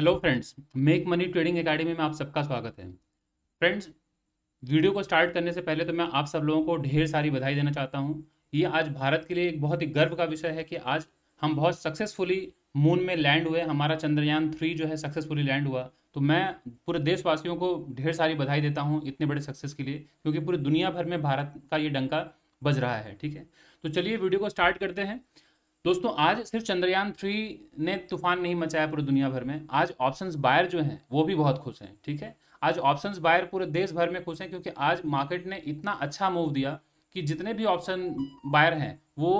hello friends Make Money Trading Academy में आप सबका स्वागत है फ्रेंड्स वीडियो को स्टार्ट करने से पहले तो मैं आप सब लोगों को ढेर सारी बधाई देना चाहता हूं ये आज भारत के लिए एक बहुत ही गर्व का विषय है कि आज हम बहुत सक्सेसफुली मून में लैंड हुए हमारा चंद्रयान थ्री जो है सक्सेसफुली लैंड हुआ तो मैं पूरे देशवासियों को ढेर सारी बधाई देता हूँ इतने बड़े सक्सेस के लिए क्योंकि पूरी दुनिया भर में भारत का ये डंका बज रहा है ठीक है तो चलिए वीडियो को स्टार्ट करते हैं दोस्तों आज सिर्फ चंद्रयान थ्री ने तूफान नहीं मचाया पूरी दुनिया भर में आज ऑप्शन बायर जो हैं वो भी बहुत खुश हैं ठीक है आज ऑप्शन बायर पूरे देश भर में खुश हैं क्योंकि आज मार्केट ने इतना अच्छा मूव दिया कि जितने भी ऑप्शन बायर हैं वो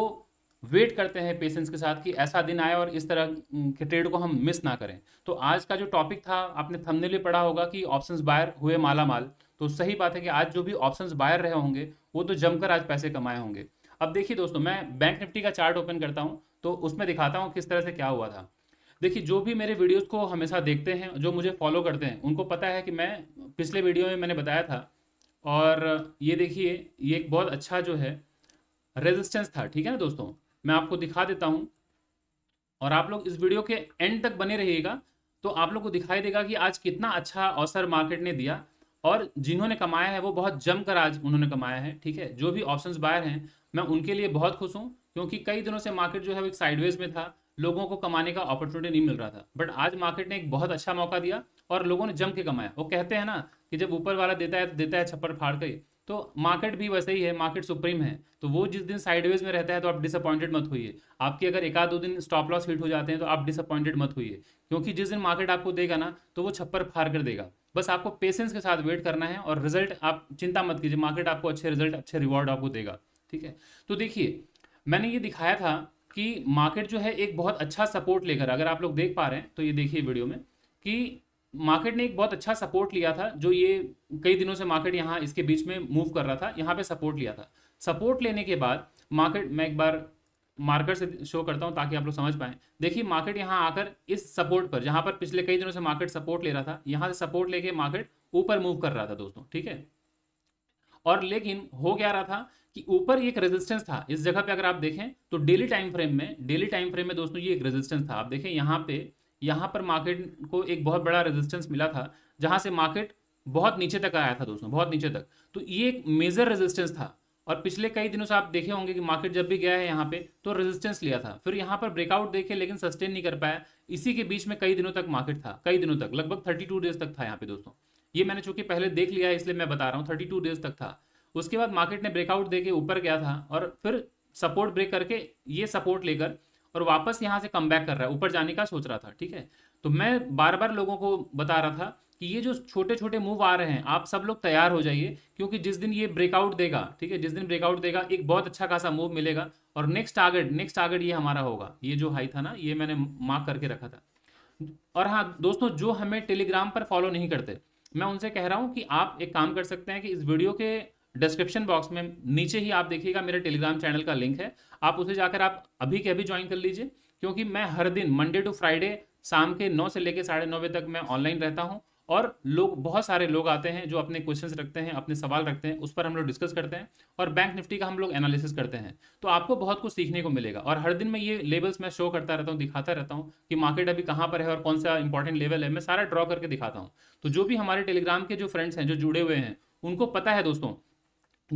वेट करते हैं पेशेंस के साथ कि ऐसा दिन आए और इस तरह के ट्रेड को हम मिस ना करें तो आज का जो टॉपिक था आपने थमने लिए पढ़ा होगा कि ऑप्शंस बायर हुए माला माल तो सही बात है कि आज जो भी ऑप्शंस बायर रहे होंगे वो तो जमकर आज पैसे कमाए होंगे अब देखिए दोस्तों मैं बैंक निफ्टी का चार्ट ओपन करता हूँ तो उसमें दिखाता हूँ किस तरह से क्या हुआ था देखिए जो भी मेरे वीडियोस को हमेशा देखते हैं जो मुझे फॉलो करते हैं उनको पता है कि मैं पिछले वीडियो में मैंने बताया था और ये देखिए ये एक बहुत अच्छा जो है रेजिस्टेंस था ठीक है ना दोस्तों मैं आपको दिखा देता हूँ और आप लोग इस वीडियो के एंड तक बने रहिएगा तो आप लोग को दिखाई देगा कि आज कितना अच्छा अवसर मार्केट ने दिया और जिन्होंने कमाया है वो बहुत जमकर आज उन्होंने कमाया है ठीक है जो भी ऑप्शन बायर हैं मैं उनके लिए बहुत खुश हूँ क्योंकि कई दिनों से मार्केट जो है वो एक साइडवेज में था लोगों को कमाने का अपॉर्चुनिटी नहीं मिल रहा था बट आज मार्केट ने एक बहुत अच्छा मौका दिया और लोगों ने जम के कमाया वो कहते हैं ना कि जब ऊपर वाला देता है तो देता है छप्पर फाड़ के तो मार्केट भी वैसे ही है मार्केट सुप्रीम है तो वो जिस दिन साइडवेज में रहता है तो आप डिसअपॉइंटेड मत होइए आपकी अगर एक आध दो दिन स्टॉप लॉस हिट हो जाते हैं तो आप डिसअपॉइंटेड मत होइए क्योंकि जिस दिन मार्केट आपको देगा ना तो वो छप्पर फाड़ कर देगा बस आपको पेशेंस के साथ वेट करना है और रिजल्ट आप चिंता मत कीजिए मार्केट आपको अच्छे रिजल्ट अच्छे रिवॉर्ड आपको देगा ठीक है तो देखिए मैंने ये दिखाया था कि मार्केट जो है एक बहुत अच्छा सपोर्ट लेकर अगर आप लोग देख पा रहे हैं तो ये देखिए वीडियो में कि मार्केट ने एक बहुत अच्छा सपोर्ट लिया था जो ये कई दिनों से मार्केट यहाँ इसके बीच में मूव कर रहा था यहाँ पे सपोर्ट लिया था सपोर्ट लेने के बाद मार्केट मैं एक बार मार्कर से शो करता हूं ताकि आप लोग समझ पाएँ देखिए मार्केट यहां आकर इस सपोर्ट पर जहां पर पिछले कई दिनों से मार्केट सपोर्ट ले रहा था यहां से सपोर्ट लेके मार्केट ऊपर मूव कर रहा था दोस्तों ठीक है और लेकिन हो क्या रहा था कि ऊपर एक रेजिस्टेंस था इस जगह पे अगर आप देखें तो डेली टाइम फ्रेम में डेली टाइम फ्रेम में दोस्तों ये एक रेजिस्टेंस था आप देखें यहाँ पे यहाँ पर मार्केट को एक बहुत बड़ा रेजिस्टेंस मिला था जहाँ से मार्केट बहुत नीचे तक आया था दोस्तों बहुत नीचे तक तो ये एक मेजर रेजिस्टेंस था और पिछले कई दिनों से आप देखे होंगे कि मार्केट जब भी गया है यहाँ पे तो रेजिस्टेंस लिया था फिर यहाँ पर ब्रेकआउट देखे लेकिन सस्टेन नहीं कर पाया इसी के बीच में कई दिनों तक मार्केट था कई दिनों तक लगभग थर्टी टू डेज तक था यहाँ पे दोस्तों ये मैंने चूंकि पहले देख लिया है इसलिए मैं बता रहा हूँ थर्टी टू डेज तक था उसके बाद मार्केट ने ब्रेकआउट दे के ऊपर गया था और फिर सपोर्ट ब्रेक करके ये सपोर्ट लेकर और वापस यहाँ से कम बैक कर रहा है ऊपर जाने का सोच रहा था ठीक है तो मैं बार बार लोगों को बता रहा था कि ये जो छोटे छोटे मूव आ रहे हैं आप सब लोग तैयार हो जाइए क्योंकि जिस दिन ये ब्रेकआउट देगा ठीक है जिस दिन ब्रेकआउट देगा एक बहुत अच्छा खासा मूव मिलेगा और नेक्स्ट टारगेट नेक्स्ट टारगेट ये हमारा होगा ये जो हाई था ना ये मैंने मार्क करके रखा था और हाँ दोस्तों जो हमें टेलीग्राम पर फॉलो नहीं करते मैं उनसे कह रहा हूँ कि आप एक काम कर सकते हैं कि इस वीडियो के डिस्क्रिप्शन बॉक्स में नीचे ही आप देखिएगा मेरे टेलीग्राम चैनल का लिंक है आप उसे जाकर आप अभी के अभी ज्वाइन कर लीजिए क्योंकि मैं हर दिन मंडे टू फ्राइडे शाम के नौ से लेकर साढ़े नौ बजे तक मैं ऑनलाइन रहता हूँ और लोग बहुत सारे लोग आते हैं जो अपने क्वेश्चंस रखते हैं अपने सवाल रखते हैं उस पर हम लोग डिस्कस करते हैं और बैंक निफ्टी का हम लोग एनालिसिस करते हैं तो आपको बहुत कुछ सीखने को मिलेगा और हर दिन मैं ये लेवल्स मैं शो करता रहता हूँ दिखाता रहता हूँ कि मार्केट अभी कहाँ पर है और कौन सा इंपॉर्टेंट लेवल है मैं सारा ड्रॉ करके दिखाता हूँ तो जो भी हमारे टेलीग्राम के जो फ्रेंड्स हैं जो जुड़े हुए हैं उनको पता है दोस्तों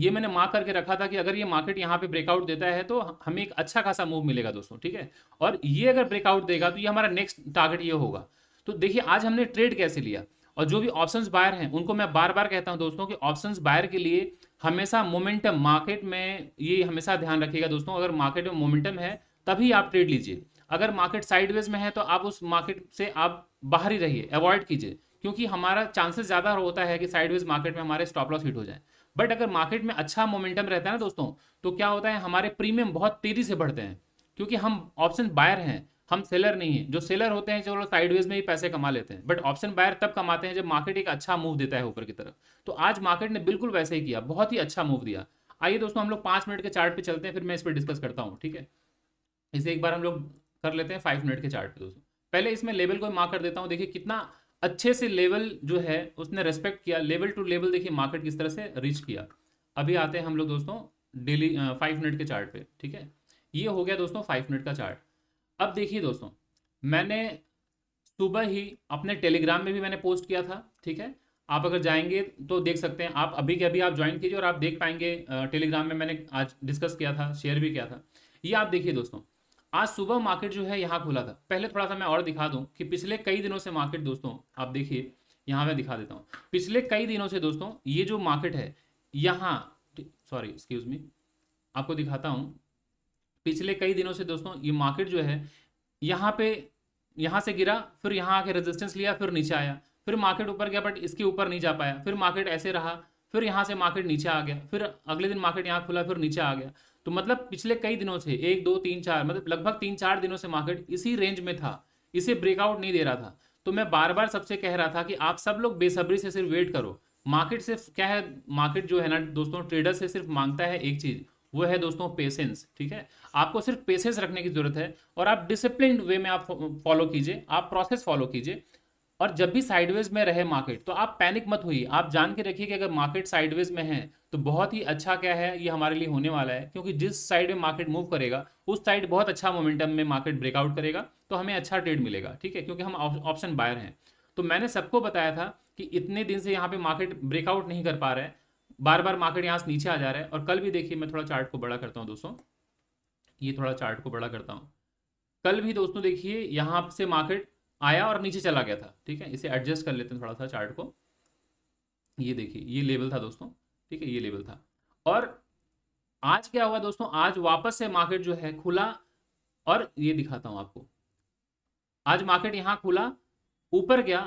ये मैंने मार्क करके रखा था कि अगर ये मार्केट यहाँ पे ब्रेकआउट देता है तो हमें एक अच्छा खासा मूव मिलेगा दोस्तों ठीक है और ये अगर ब्रेकआउट देगा तो ये हमारा नेक्स्ट टारगेट ये होगा तो देखिए आज हमने ट्रेड कैसे लिया और जो भी ऑप्शंस बायर हैं उनको मैं बार बार कहता हूं दोस्तों कि ऑप्शंस बायर के लिए हमेशा मोमेंटम मार्केट में ये हमेशा ध्यान रखिएगा दोस्तों अगर मार्केट में मोमेंटम है तभी आप ट्रेड लीजिए अगर मार्केट साइडवेज में है तो आप उस मार्केट से आप बाहर ही रहिए अवॉइड कीजिए क्योंकि हमारा चांसेस ज़्यादा होता है कि साइडवेज मार्केट में हमारे स्टॉप लॉस हिट हो जाए बट अगर मार्केट में अच्छा मोमेंटम रहता है ना दोस्तों तो क्या होता है हमारे प्रीमियम बहुत तेज़ी से बढ़ते हैं क्योंकि हम ऑप्शन बायर हैं हम सेलर नहीं है जो सेलर होते हैं जो साइडवेज में ही पैसे कमा लेते हैं बट ऑप्शन बायर तब कमाते हैं जब मार्केट एक अच्छा मूव देता है ऊपर की तरफ तो आज मार्केट ने बिल्कुल वैसे ही किया बहुत ही अच्छा मूव दिया आइए दोस्तों हम लोग पाँच मिनट के चार्ट पे चलते हैं फिर मैं इस पर डिस्कस करता हूँ ठीक है इसे एक बार हम लोग कर लेते हैं फाइव मिनट के चार्ट पे दोस्तों पहले इसमें लेवल को मार्क कर देता हूँ देखिए कितना अच्छे से लेवल जो है उसने रेस्पेक्ट किया लेवल टू लेवल देखिए मार्केट किस तरह से रीच किया अभी आते हैं हम लोग दोस्तों डेली फाइव मिनट के चार्ट पे ठीक है ये हो गया दोस्तों फाइव मिनट का चार्ट अब देखिए दोस्तों मैंने सुबह ही अपने टेलीग्राम में भी मैंने पोस्ट किया था ठीक है आप अगर जाएंगे तो देख सकते हैं आप अभी के अभी आप ज्वाइन कीजिए और आप देख पाएंगे टेलीग्राम में मैंने आज डिस्कस किया था शेयर भी किया था ये आप देखिए दोस्तों आज सुबह मार्केट जो है यहाँ खुला था पहले थोड़ा सा मैं और दिखा दूँ कि पिछले कई दिनों से मार्केट दोस्तों आप देखिए यहाँ मैं दिखा देता हूँ पिछले कई दिनों से दोस्तों ये जो मार्केट है यहाँ सॉरी एक्सक्यूज़ मी आपको दिखाता हूँ पिछले कई दिनों से दोस्तों ये मार्केट जो है यहाँ पे यहाँ से गिरा फिर यहाँ आके रेजिस्टेंस लिया फिर नीचे आया फिर मार्केट ऊपर गया बट इसके ऊपर नहीं जा पाया फिर मार्केट ऐसे रहा फिर यहाँ से मार्केट नीचे आ गया फिर अगले दिन मार्केट यहाँ खुला फिर नीचे आ गया तो मतलब पिछले कई दिनों से एक दो तीन चार मतलब लगभग तीन चार दिनों से मार्केट इसी रेंज में था इसे ब्रेकआउट नहीं दे रहा था तो मैं बार बार सबसे कह रहा था कि आप सब लोग बेसब्री से सिर्फ वेट करो मार्केट सिर्फ क्या है मार्केट जो है ना दोस्तों ट्रेडर से सिर्फ मांगता है एक चीज़ वो है दोस्तों पेशेंस ठीक है आपको सिर्फ पेशेंस रखने की जरूरत है और आप डिसिप्लिन वे में आप फॉलो कीजिए आप प्रोसेस फॉलो कीजिए और जब भी साइडवेज में रहे मार्केट तो आप पैनिक मत हुई आप जान के रखिए कि अगर मार्केट साइडवेज में है तो बहुत ही अच्छा क्या है ये हमारे लिए होने वाला है क्योंकि जिस साइड में मार्केट मूव करेगा उस साइड बहुत अच्छा मोमेंटम में मार्केट ब्रेकआउट करेगा तो हमें अच्छा ट्रेड मिलेगा ठीक है क्योंकि हम ऑप्शन बायर हैं तो मैंने सबको बताया था कि इतने दिन से यहाँ पे मार्केट ब्रेकआउट नहीं कर पा रहा है बार बार मार्केट यहाँ से नीचे आ जा रहा है और कल भी देखिए मैं थोड़ा चार्ट को बड़ा करता हूँ दोस्तों ये थोड़ा चार्ट को बड़ा करता हूँ कल भी दोस्तों देखिए यहाँ से मार्केट आया और नीचे चला गया था ठीक है इसे एडजस्ट कर लेते हैं थोड़ा सा चार्ट को ये देखिए ये लेवल था दोस्तों ठीक है ये लेवल था और आज क्या हुआ दोस्तों आज वापस से मार्केट जो है खुला और ये दिखाता हूँ आपको आज मार्केट यहाँ खुला ऊपर गया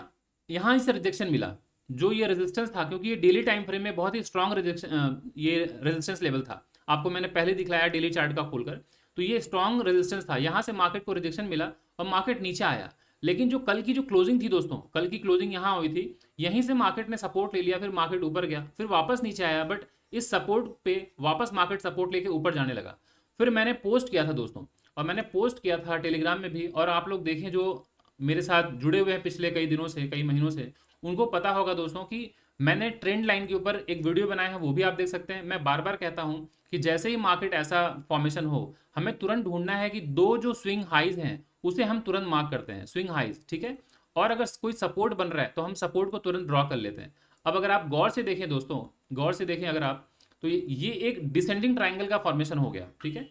यहाँ इसे रिजेक्शन मिला जो ये रेजिस्टेंस था क्योंकि ये डेली टाइम फ्रेम में बहुत ही स्ट्रॉन्ग रेजिस्टेंस ये रेजिस्टेंस लेवल था आपको मैंने पहले दिखलाया डेली चार्ट का खोलकर तो ये स्ट्रॉन्ग रेजिस्टेंस था यहाँ से मार्केट को रिजेक्शन मिला और मार्केट नीचे आया लेकिन जो कल की जो क्लोजिंग थी दोस्तों कल की क्लोजिंग यहाँ हुई थी यहीं से मार्केट ने सपोर्ट ले लिया फिर मार्केट ऊपर गया फिर वापस नीचे आया बट इस सपोर्ट पे वापस मार्केट सपोर्ट लेके ऊपर जाने लगा फिर मैंने पोस्ट किया था दोस्तों और मैंने पोस्ट किया था टेलीग्राम में भी और आप लोग देखें जो मेरे साथ जुड़े हुए हैं पिछले कई दिनों से कई महीनों से उनको पता होगा दोस्तों की मैंने ट्रेंड लाइन के ऊपर एक वीडियो बनाया है वो भी आप देख सकते हैं मैं बार बार कहता हूँ कि जैसे ही मार्केट ऐसा फॉर्मेशन हो हमें तुरंत ढूंढना है कि दो जो स्विंग हाइज हैं उसे हम तुरंत मार्क करते हैं स्विंग हाइज ठीक है और अगर कोई सपोर्ट बन रहा है तो हम सपोर्ट को तुरंत ड्रॉ कर लेते हैं अब अगर आप गौर से देखें दोस्तों गौर से देखें अगर आप तो ये, ये एक डिसेंडिंग ट्राइंगल का फॉर्मेशन हो गया ठीक है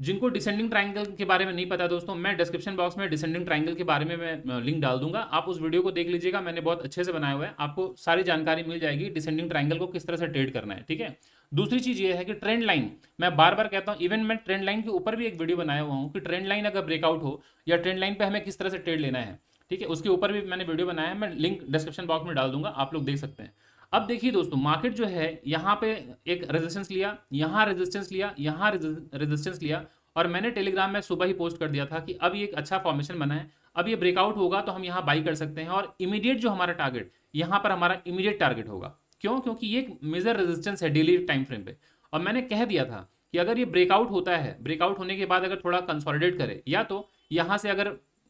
जिनको डिसेंडिंग ट्राइंगल के बारे में नहीं पता दोस्तों मैं डिस्क्रिप्शन बॉक्स में डिसेंडिंग ट्राइंगल के बारे में मैं लिंक डाल दूंगा आप उस वीडियो को देख लीजिएगा मैंने बहुत अच्छे से बनाया हुआ है आपको सारी जानकारी मिल जाएगी डिसेंडिंग ट्राइंगल को किस तरह से ट्रेड करना है ठीक है दूसरी चीज़ ये है कि ट्रेंड लाइन मैं बार बार कहता हूँ इवन मैं ट्रेंड लाइन के ऊपर भी एक वीडियो बनाया हुआ हूँ कि ट्रेंड लाइन अगर ब्रेकआउट हो या ट्रेंड लाइन पर हमें किस तरह से ट्रेड लेना है ठीक है उसके ऊपर भी मैंने वीडियो बनाया है मैं लिंक डिस्क्रिप्शन बॉक्स में डाल दूंगा आप लोग देख सकते हैं अब देखिए दोस्तों मार्केट जो है यहाँ पे एक रेजिस्टेंस लिया यहाँ रेजिस्टेंस लिया यहाँ रेजिस्टेंस लिया और मैंने टेलीग्राम में सुबह ही पोस्ट कर दिया था कि अब ये एक अच्छा फॉर्मेशन बना है अब ये ब्रेकआउट होगा तो हम यहाँ बाई कर सकते हैं और इमीडिएट जो हमारा टारगेट यहाँ पर हमारा इमीडिएट टारगेट होगा क्यों क्योंकि ये एक मेजर रेजिस्टेंस है डेली टाइम फ्रेम पे और मैंने कह दिया था कि अगर ये ब्रेकआउट होता है ब्रेकआउट होने के बाद अगर थोड़ा कंसॉलिडेट करे या तो यहाँ से अगर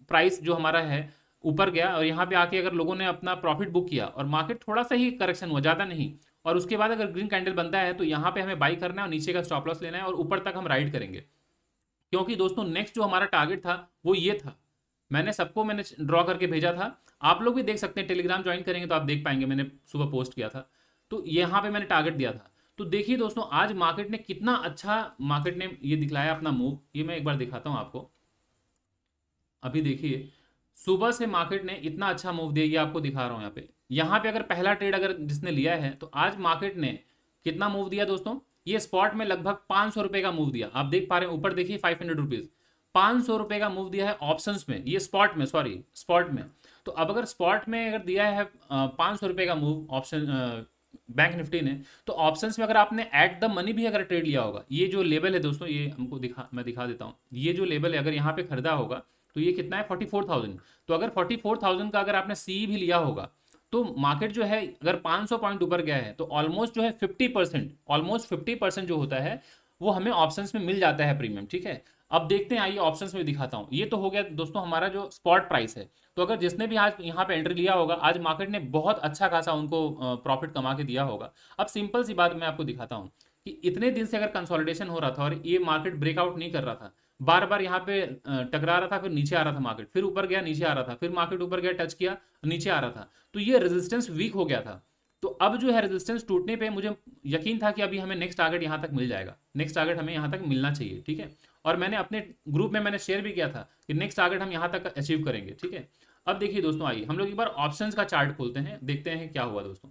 प्राइस जो हमारा है ऊपर गया और यहाँ पे आके अगर लोगों ने अपना प्रॉफिट बुक किया और मार्केट थोड़ा सा ही करेक्शन हुआ ज़्यादा नहीं और उसके बाद अगर ग्रीन कैंडल बनता है तो यहाँ पे हमें बाई करना है और नीचे का स्टॉप लॉस लेना है और ऊपर तक हम राइड करेंगे क्योंकि दोस्तों नेक्स्ट जो हमारा टारगेट था वो ये था मैंने सबको मैंने ड्रॉ करके भेजा था आप लोग भी देख सकते हैं टेलीग्राम ज्वाइन करेंगे तो आप देख पाएंगे मैंने सुबह पोस्ट किया था तो यहाँ पे मैंने टारगेट दिया था तो देखिए दोस्तों आज मार्केट ने कितना अच्छा मार्केट ने ये दिखलाया अपना मूव ये मैं एक बार दिखाता हूँ आपको अभी देखिए सुबह से मार्केट ने इतना अच्छा मूव दिया ये आपको दिखा रहा हूँ यहाँ पे यहाँ पे अगर पहला ट्रेड अगर जिसने लिया है तो आज मार्केट ने कितना मूव दिया दोस्तों ये स्पॉट में लगभग पाँच सौ रुपये का मूव दिया आप देख पा रहे हैं ऊपर देखिए फाइव हंड्रेड रुपीज़ पाँच सौ रुपये का मूव दिया है ऑप्शन में ये स्पॉट में सॉरी स्पॉट में तो अब अगर स्पॉट में अगर दिया है पाँच सौ रुपए का मूव ऑप्शन तो बैंक निफ्टी ने तो ऑप्शन में अगर आपने एट द मनी भी अगर ट्रेड लिया होगा ये जो लेवल है दोस्तों ये हमको दिखा मैं दिखा देता हूँ ये जो लेवल है अगर यहाँ पे खरीदा होगा तो ये कितना है फोर्टी फोर थाउजेंड तो अगर फोर्टी फोर थाउजेंड का अगर आपने सी भी लिया होगा तो मार्केट जो है अगर सौ पॉइंट ऊपर गया है तो ऑलमोस्ट जो है fifty percent almost fifty percent जो होता है वो हमें ऑप्शंस में मिल जाता है प्रीमियम ठीक है अब देखते हैं आइए ऑप्शंस में दिखाता हूँ ये तो हो गया दोस्तों हमारा जो स्पॉट प्राइस है तो अगर जिसने भी आज यहाँ पे एंट्री लिया होगा आज मार्केट ने बहुत अच्छा खासा उनको प्रॉफिट कमा के दिया होगा अब सिंपल सी बात मैं आपको दिखाता हूँ कि इतने दिन से अगर कंसोलिडेशन हो रहा था और ये मार्केट ब्रेकआउट नहीं कर रहा था बार बार यहाँ पे टकरा रहा था फिर नीचे आ रहा था मार्केट फिर ऊपर गया नीचे आ रहा था फिर मार्केट ऊपर गया टच किया नीचे आ रहा था तो ये रेजिस्टेंस वीक हो गया था तो अब जो है रेजिस्टेंस टूटने पे मुझे यकीन था कि अभी हमें नेक्स्ट टारगेट यहाँ तक मिल जाएगा नेक्स्ट टारगेट हमें यहाँ तक मिलना चाहिए ठीक है और मैंने अपने ग्रुप में मैंने शेयर भी किया था कि नेक्स्ट टारगेट हम यहाँ तक अचीव करेंगे ठीक है अब देखिए दोस्तों आइए हम लोग एक बार ऑप्शन का चार्ट खोलते हैं देखते हैं क्या हुआ दोस्तों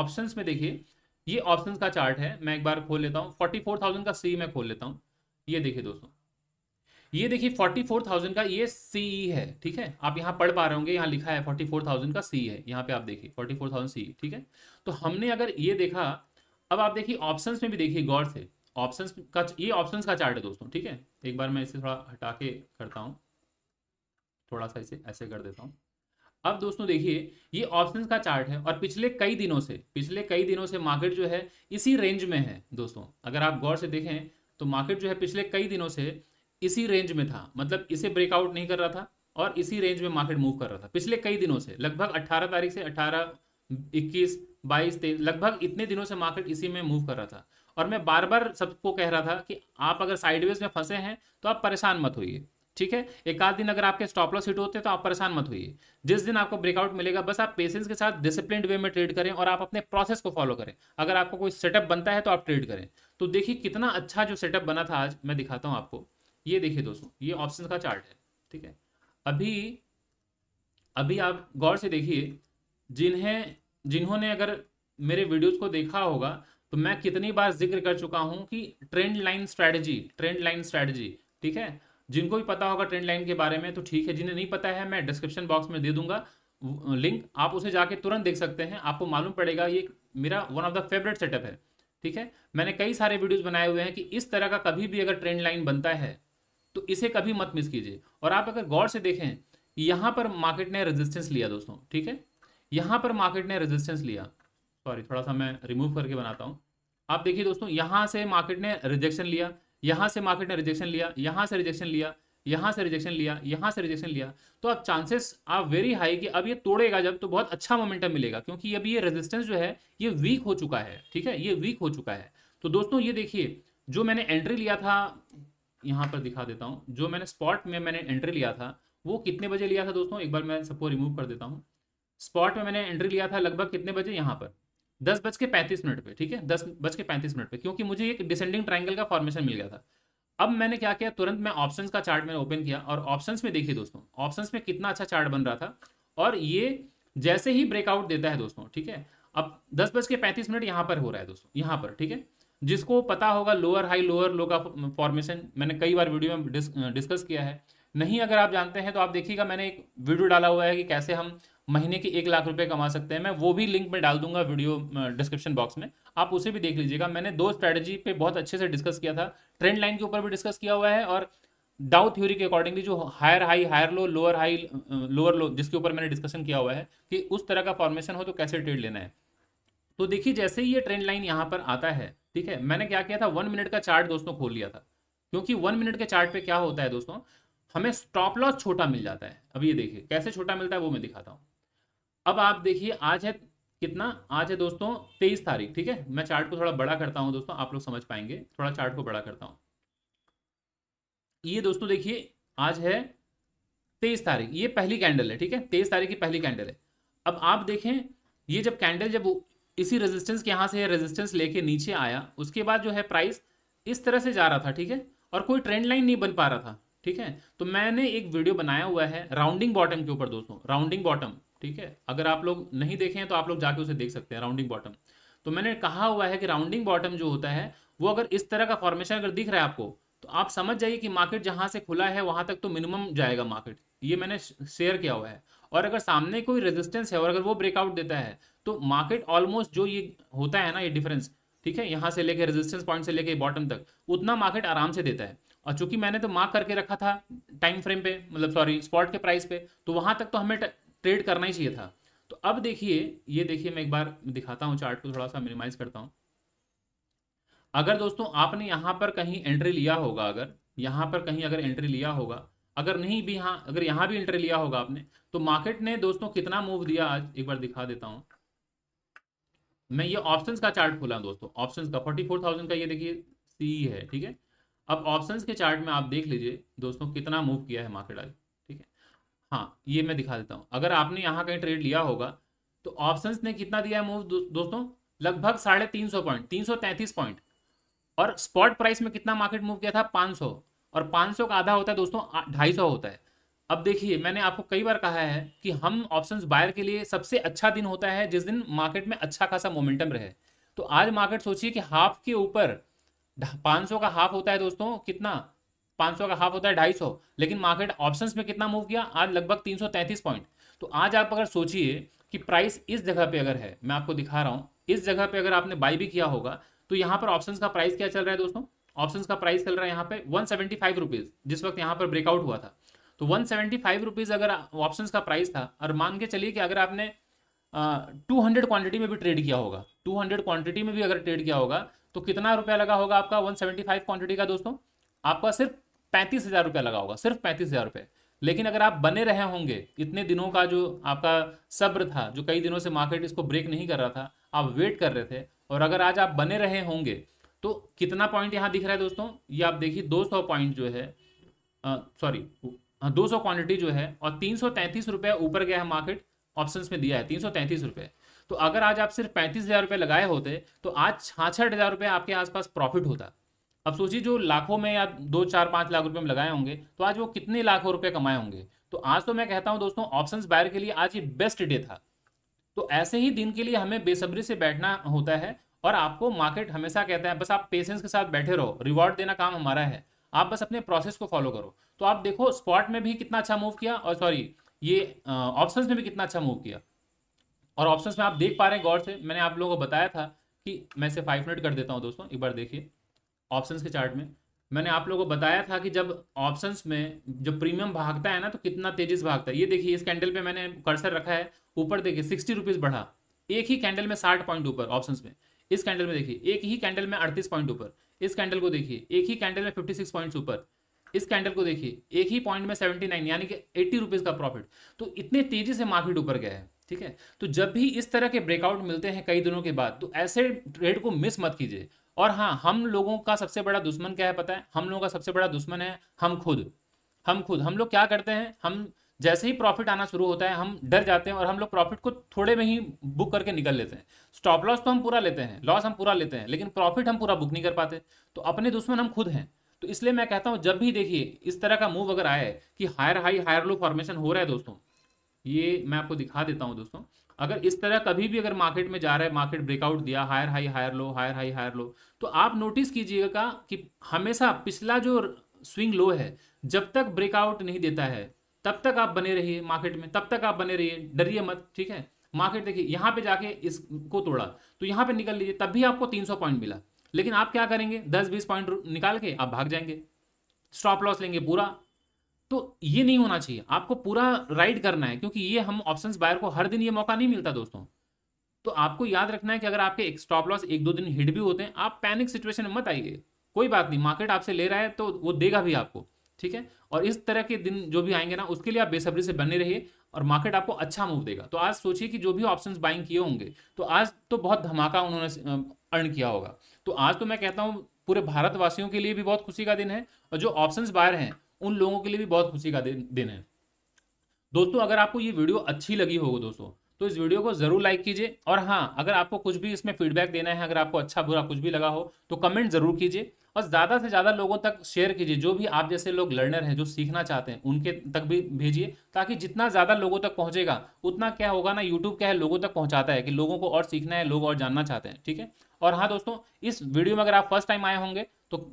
ऑप्शन में देखिए ये ऑप्शन का चार्ट है मैं एक बार खोल लेता हूँ फोर्टी फोर थाउजेंड का सी मैं खोल लेता हूँ ये देखिए दोस्तों ये देखिए फोर्टी फोर थाउजेंड का ये सी है ठीक है आप यहाँ पढ़ पा रहे होंगे यहाँ लिखा है फोर्टी फोर थाउजेंड का सी है यहाँ पे आप देखिए फोर्टी फोर थाउजेंड सी ठीक है तो हमने अगर ये देखा अब आप देखिए ऑप्शंस में भी देखिए गौर से ऑप्शंस का ये ऑप्शंस का चार्ट है दोस्तों ठीक है एक बार मैं इसे थोड़ा हटा के करता हूँ थोड़ा सा इसे ऐसे कर देता हूँ अब दोस्तों देखिए ये ऑप्शन का चार्ट है और पिछले कई दिनों से पिछले कई दिनों से मार्केट जो है इसी रेंज में है दोस्तों अगर आप गौर से देखें तो मार्केट जो है पिछले कई दिनों से इसी रेंज में था मतलब इसे ब्रेकआउट नहीं कर रहा था और इसी रेंज में मार्केट मूव कर रहा था पिछले कई दिनों से लगभग 18 तारीख से 18, 21, 22, तेईस लगभग इतने दिनों से मार्केट इसी में मूव कर रहा था और मैं बार बार सबको कह रहा था कि आप अगर साइडवेज में फंसे हैं तो आप परेशान मत होइए ठीक है एक आध दिन अगर आपके स्टॉप लॉस हिट होते हैं तो आप परेशान मत होइए जिस दिन आपको ब्रेकआउट मिलेगा बस आप पेशेंस के साथ डिसिप्लिन वे में ट्रेड करें और आप अपने प्रोसेस को फॉलो करें अगर आपको कोई सेटअप बनता है तो आप ट्रेड करें तो देखिए कितना अच्छा जो सेटअप बना था आज मैं दिखाता हूँ आपको ये देखिए दोस्तों ये ऑप्शन का चार्ट है ठीक है अभी अभी आप गौर से देखिए जिन्हें जिन्होंने अगर मेरे वीडियोस को देखा होगा तो मैं कितनी बार जिक्र कर चुका हूं कि trend line strategy trend line strategy ठीक है जिनको भी पता होगा ट्रेंड लाइन के बारे में तो ठीक है जिन्हें नहीं पता है मैं डिस्क्रिप्शन बॉक्स में दे दूंगा लिंक आप उसे जाके तुरंत देख सकते हैं आपको मालूम पड़ेगा ये मेरा one of the favourite setup है ठीक है मैंने कई सारे वीडियोज बनाए हुए हैं कि इस तरह का कभी भी अगर ट्रेंड लाइन बनता है तो इसे कभी मत मिस कीजिए और आप अगर गौर से देखें यहां पर मार्केट ने रेजिस्टेंस लिया दोस्तों ठीक है यहां पर मार्केट ने रेजिस्टेंस लिया सॉरी थोड़ा सा मैं रिमूव करके बनाता हूं आप देखिए दोस्तों यहां से मार्केट ने रिजेक्शन लिया यहां से मार्केट ने रिजेक्शन लिया यहां से रिजेक्शन लिया यहां से रिजेक्शन लिया यहां से रिजेक्शन लिया तो अब चांसेस आप वेरी हाई कि अब ये तोड़ेगा जब तो बहुत अच्छा मोमेंटम मिलेगा क्योंकि अब ये रेजिस्टेंस जो है ये वीक हो चुका है ठीक है ये वीक हो चुका है तो दोस्तों ये देखिए जो मैंने एंट्री लिया था यहाँ पर दिखा देता हूँ जो मैंने स्पॉट में मैंने एंट्री लिया था वो कितने बजे लिया था दोस्तों एक बार मैं सबको रिमूव कर देता हूँ स्पॉट में मैंने एंट्री लिया था लगभग कितने बजे यहाँ पर दस बज के पैंतीस मिनट पे ठीक है दस बज के पैंतीस मिनट पे क्योंकि मुझे एक डिसेंडिंग ट्राइंगल का फॉर्मेशन मिल गया था अब मैंने क्या किया तुरंत मैं ऑप्शंस का चार्ट मैंने ओपन किया और ऑप्शंस में देखिए दोस्तों ऑप्शंस में कितना अच्छा चार्ट बन रहा था और ये जैसे ही ब्रेकआउट देता है दोस्तों ठीक है अब दस बज के पैंतीस मिनट यहाँ पर हो रहा है दोस्तों यहाँ पर ठीक है जिसको पता होगा लोअर हाई लोअर लो का फॉर्मेशन मैंने कई बार वीडियो में डिस, डिस्कस किया है नहीं अगर आप जानते हैं तो आप देखिएगा मैंने एक वीडियो डाला हुआ है कि कैसे हम महीने के एक लाख रुपए कमा सकते हैं मैं वो भी लिंक में डाल दूंगा वीडियो डिस्क्रिप्शन बॉक्स में आप उसे भी देख लीजिएगा मैंने दो स्ट्रेटेजी पे बहुत अच्छे से डिस्कस किया था ट्रेंड लाइन के ऊपर भी डिस्कस किया हुआ है और डाउ थ्योरी के अकॉर्डिंगली जो higher high higher low lower high lower low जिसके ऊपर मैंने डिस्कशन किया हुआ है कि उस तरह का फॉर्मेशन हो तो कैसे ट्रेड लेना है तो देखिए जैसे ही ये ट्रेंड लाइन यहाँ पर आता है ठीक है मैंने क्या किया था वन मिनट का चार्ट दोस्तों खोल लिया था क्योंकि वन मिनट के चार्ट पे क्या होता है दोस्तों हमें स्टॉप लॉस छोटा मिल जाता है अब ये देखिए कैसे छोटा मिलता है वो मैं दिखाता हूँ अब आप देखिए आज है कितना आज है दोस्तों तेईस तारीख ठीक है मैं चार्ट को थोड़ा बड़ा करता हूँ दोस्तों आप लोग समझ पाएंगे थोड़ा चार्ट को बड़ा करता हूँ ये दोस्तों देखिए आज है तेईस तारीख ये पहली कैंडल है ठीक है तेईस तारीख की पहली कैंडल है अब आप देखें ये जब कैंडल जब इसी रेजिस्टेंस के यहाँ से रेजिस्टेंस लेके नीचे आया उसके बाद जो है प्राइस इस तरह से जा रहा था ठीक है और कोई ट्रेंड लाइन नहीं बन पा रहा था ठीक है तो मैंने एक वीडियो बनाया हुआ है राउंडिंग बॉटम के ऊपर दोस्तों राउंडिंग बॉटम ठीक है अगर आप लोग नहीं देखे हैं तो आप लोग जाके उसे देख सकते हैं राउंडिंग बॉटम तो मैंने कहा हुआ है कि राउंडिंग बॉटम जो होता है वो अगर इस तरह का फॉर्मेशन अगर दिख रहा है आपको तो आप समझ जाइए कि मार्केट जहां से खुला है वहां तक तो मिनिमम जाएगा मार्केट ये मैंने शेयर किया हुआ है और अगर सामने कोई रेजिस्टेंस है और अगर वो ब्रेकआउट देता है तो मार्केट ऑलमोस्ट जो ये होता है ना ये डिफरेंस ठीक है यहाँ से लेके रेजिस्टेंस पॉइंट से लेके बॉटम तक उतना मार्केट आराम से देता है और चूंकि मैंने तो मार्क करके रखा था टाइम फ्रेम पे मतलब सॉरी स्पॉट के प्राइस पे तो वहाँ तक तो हमें ट्रेड करना ही चाहिए था तो अब देखिए ये देखिए मैं एक बार दिखाता हूँ चार्ट को थोड़ा सा मिनिमाइज करता हूँ अगर दोस्तों आपने यहाँ पर कहीं एंट्री लिया होगा अगर यहाँ पर कहीं अगर एंट्री लिया होगा अगर नहीं भी यहाँ अगर यहाँ भी एंट्री लिया होगा आपने तो मार्केट ने दोस्तों कितना मूव दिया आज एक बार दिखा देता हूँ मैं ये ऑप्शंस का चार्ट खोला दोस्तों ऑप्शंस का फोर्टी फोर थाउजेंड का ये देखिए सी है ठीक है अब ऑप्शंस के चार्ट में आप देख लीजिए दोस्तों कितना मूव किया है मार्केट आज ठीक है हाँ ये मैं दिखा देता हूँ अगर आपने यहाँ कहीं ट्रेड लिया होगा तो ऑप्शंस ने कितना दिया है मूव दो, दोस्तों लगभग साढ़े तीन सौ पॉइंट तीन सौ तैंतीस पॉइंट और स्पॉट प्राइस में कितना मार्केट मूव किया था पाँच सौ और पाँच सौ का आधा होता है दोस्तों ढाई सौ होता है अब देखिए मैंने आपको कई बार कहा है कि हम ऑप्शन बायर के लिए सबसे अच्छा दिन होता है जिस दिन मार्केट में अच्छा खासा मोमेंटम रहे तो आज मार्केट सोचिए कि हाफ के ऊपर 500 का हाफ होता है दोस्तों कितना 500 का हाफ होता है 250 लेकिन मार्केट ऑप्शंस में कितना मूव किया आज लगभग 333 पॉइंट तो आज आप अगर सोचिए कि प्राइस इस जगह पे अगर है मैं आपको दिखा रहा हूँ इस जगह पे अगर आपने बाई भी किया होगा तो यहाँ पर ऑप्शंस का प्राइस क्या चल रहा है दोस्तों ऑप्शंस का प्राइस चल रहा है यहाँ पे वन सेवेंटी जिस वक्त यहाँ पर ब्रेकआउट हुआ था तो वन सेवेंटी फाइव रुपीज़ अगर ऑप्शन का प्राइस था और मान के चलिए कि अगर आपने टू हंड्रेड क्वान्टिटी में भी ट्रेड किया होगा टू हंड्रेड क्वान्टिटी में भी अगर ट्रेड किया होगा तो कितना रुपया लगा होगा आपका वन सेवेंटी फाइव क्वान्टिटी का दोस्तों आपका सिर्फ पैंतीस हज़ार रुपया लगा होगा सिर्फ पैंतीस हज़ार रुपये लेकिन अगर आप बने रहे होंगे इतने दिनों का जो आपका सब्र था जो कई दिनों से मार्केट इसको ब्रेक नहीं कर रहा था आप वेट कर रहे थे और अगर आज आप बने रहे होंगे तो कितना पॉइंट यहाँ दिख रहा है दोस्तों ये आप देखिए सौ पॉइंट जो है सॉरी हाँ, दो सौ क्वान्टिटी जो है और तीन सौ तैंतीस रुपये ऊपर गया है मार्केट ऑप्शंस में दिया है तीन सौ तैंतीस रुपये तो अगर आज आप सिर्फ पैंतीस हज़ार रुपये लगाए होते तो आज छाछठ हज़ार रुपये आपके आसपास प्रॉफिट होता अब सोचिए जो लाखों में या दो चार पाँच लाख रुपये में लगाए होंगे तो आज वो कितने लाखों रुपये कमाए होंगे तो आज तो मैं कहता हूँ दोस्तों ऑप्शन बायर के लिए आज ये बेस्ट डे था तो ऐसे ही दिन के लिए हमें बेसब्री से बैठना होता है और आपको मार्केट हमेशा कहता है बस आप पेशेंस के साथ बैठे रहो रिवॉर्ड देना काम हमारा है आप बस अपने प्रोसेस को फॉलो करो तो आप देखो स्पॉट में भी कितना अच्छा मूव किया और सॉरी ये ऑप्शंस में भी कितना अच्छा मूव किया और ऑप्शंस में आप देख पा रहे हैं गौर से मैंने आप लोगों को बताया था कि मैं इसे फाइव मिनट कर देता हूँ दोस्तों एक बार देखिए ऑप्शंस के चार्ट में मैंने आप लोगों को बताया था कि जब ऑप्शंस में जब प्रीमियम भागता है ना तो कितना तेजी से भागता है ये देखिए इस कैंडल पे मैंने कर्सर रखा है ऊपर देखिए सिक्सटी रुपीज़ बढ़ा एक ही कैंडल में साठ पॉइंट ऊपर ऑप्शंस में इस कैंडल में देखिए एक ही कैंडल में अड़तीस पॉइंट ऊपर इस कैंडल को देखिए एक ही कैंडल में फिफ्टी सिक्स पॉइंट्स ऊपर इस कैंडल को देखिए एक ही पॉइंट में सेवेंटी नाइन यानी कि एट्टी रुपीज़ का प्रॉफिट तो इतने तेजी से मार्केट ऊपर गया है ठीक है तो जब भी इस तरह के ब्रेकआउट मिलते हैं कई दिनों के बाद तो ऐसे ट्रेड को मिस मत कीजिए और हाँ हम लोगों का सबसे बड़ा दुश्मन क्या है पता है हम लोगों का सबसे बड़ा दुश्मन है हम खुद हम खुद हम लोग क्या करते हैं हम जैसे ही प्रॉफिट आना शुरू होता है हम डर जाते हैं और हम लोग प्रॉफिट को थोड़े में ही बुक करके निकल लेते हैं स्टॉप लॉस तो हम पूरा लेते हैं लॉस हम पूरा लेते हैं लेकिन प्रॉफिट हम पूरा बुक नहीं कर पाते तो अपने दुश्मन हम खुद हैं तो इसलिए मैं कहता हूँ जब भी देखिए इस तरह का मूव अगर आए कि higher high higher low formation हो रहा है दोस्तों ये मैं आपको दिखा देता हूँ दोस्तों अगर इस तरह कभी भी अगर मार्केट में जा रहा है मार्केट ब्रेकआउट दिया higher high higher low higher high higher low तो आप नोटिस कीजिएगा कि हमेशा पिछला जो स्विंग लो है जब तक ब्रेकआउट नहीं देता है तब तक आप बने रहिए मार्केट में तब तक आप बने रहिए डरिए मत ठीक है मार्केट देखिए यहाँ पे जाके इसको तोड़ा तो यहाँ पे निकल लीजिए तब भी आपको 300 पॉइंट मिला लेकिन आप क्या करेंगे 10-20 पॉइंट निकाल के आप भाग जाएंगे स्टॉप लॉस लेंगे पूरा तो ये नहीं होना चाहिए आपको पूरा राइड करना है क्योंकि ये हम ऑप्शन बायर को हर दिन ये मौका नहीं मिलता दोस्तों तो आपको याद रखना है कि अगर आपके एक स्टॉप लॉस एक दो दिन हिट भी होते हैं आप पैनिक सिचुएशन में मत आइए कोई बात नहीं मार्केट आपसे ले रहा है तो वो देगा भी आपको ठीक है और इस तरह के दिन जो भी आएंगे ना उसके लिए आप बेसब्री से बने रहिए और मार्केट आपको अच्छा मूव देगा तो आज सोचिए कि जो भी ऑप्शंस बाइंग किए होंगे तो आज तो बहुत धमाका उन्होंने अर्न किया होगा तो आज तो मैं कहता हूँ पूरे भारतवासियों के लिए भी बहुत खुशी का दिन है और जो ऑप्शन बायर हैं उन लोगों के लिए भी बहुत खुशी का दिन दिन है दोस्तों अगर आपको ये वीडियो अच्छी लगी होगी दोस्तों तो इस वीडियो को ज़रूर लाइक कीजिए और हाँ अगर आपको कुछ भी इसमें फीडबैक देना है अगर आपको अच्छा बुरा कुछ भी लगा हो तो कमेंट ज़रूर कीजिए और ज़्यादा से ज़्यादा लोगों तक शेयर कीजिए जो भी आप जैसे लोग लर्नर हैं जो सीखना चाहते हैं उनके तक भी भेजिए ताकि जितना ज़्यादा लोगों तक पहुँचेगा उतना क्या होगा ना यूट्यूब क्या है लोगों तक पहुँचाता है कि लोगों को और सीखना है लोग और जानना चाहते हैं ठीक है और हाँ दोस्तों इस वीडियो में अगर आप फर्स्ट टाइम आए होंगे तो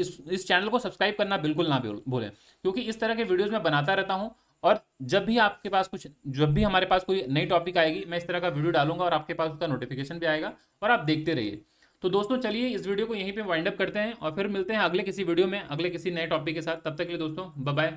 इस इस चैनल को सब्सक्राइब करना बिल्कुल ना भूलें क्योंकि इस तरह के वीडियोज़ मैं बनाता रहता हूँ और जब भी आपके पास कुछ जब भी हमारे पास कोई नई टॉपिक आएगी मैं इस तरह का वीडियो डालूंगा और आपके पास उसका नोटिफिकेशन भी आएगा और आप देखते रहिए तो दोस्तों चलिए इस वीडियो को यहीं पे वाइंड अप करते हैं और फिर मिलते हैं अगले किसी वीडियो में अगले किसी नए टॉपिक के साथ तब तक के लिए दोस्तों बाय